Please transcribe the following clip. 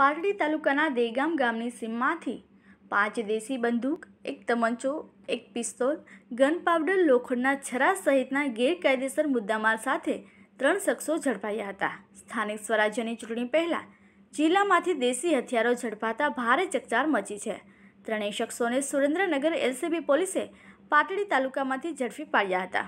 પાટડી તાલુકાના દેગામ ગામની સીમમાંથી પાંચ દેશી બંદૂક એક તમંચો એક પિસ્તોલ ગન પાવડર લોખંડના છરા સહિતના ગેરકાયદેસર મુદ્દામાલ સાથે ત્રણ શખ્સો ઝડપાયા હતા સ્થાનિક સ્વરાજ્યની ચૂંટણી પહેલાં જિલ્લામાંથી દેશી હથિયારો ઝડપાતા ભારે ચકચાર મચી છે ત્રણેય શખ્સોને સુરેન્દ્રનગર એલસીબી પોલીસે પાટડી તાલુકામાંથી ઝડપી પાડ્યા હતા